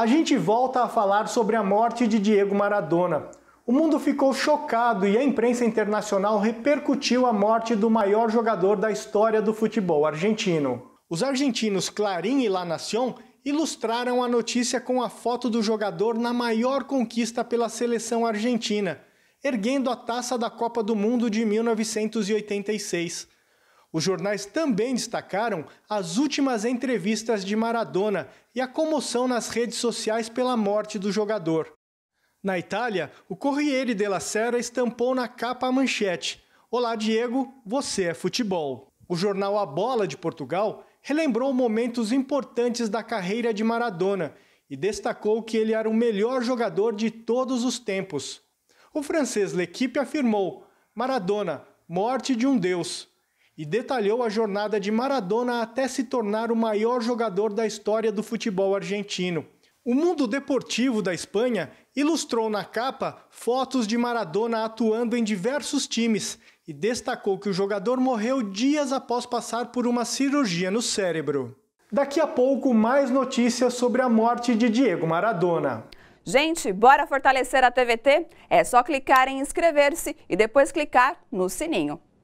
a gente volta a falar sobre a morte de Diego Maradona. O mundo ficou chocado e a imprensa internacional repercutiu a morte do maior jogador da história do futebol argentino. Os argentinos Clarim e La Nación ilustraram a notícia com a foto do jogador na maior conquista pela seleção argentina, erguendo a taça da Copa do Mundo de 1986. Os jornais também destacaram as últimas entrevistas de Maradona e a comoção nas redes sociais pela morte do jogador. Na Itália, o Corriere della Sera estampou na capa a manchete: Olá, Diego, você é futebol. O jornal A Bola de Portugal relembrou momentos importantes da carreira de Maradona e destacou que ele era o melhor jogador de todos os tempos. O francês L'Equipe afirmou: Maradona, morte de um deus e detalhou a jornada de Maradona até se tornar o maior jogador da história do futebol argentino. O mundo deportivo da Espanha ilustrou na capa fotos de Maradona atuando em diversos times e destacou que o jogador morreu dias após passar por uma cirurgia no cérebro. Daqui a pouco, mais notícias sobre a morte de Diego Maradona. Gente, bora fortalecer a TVT? É só clicar em inscrever-se e depois clicar no sininho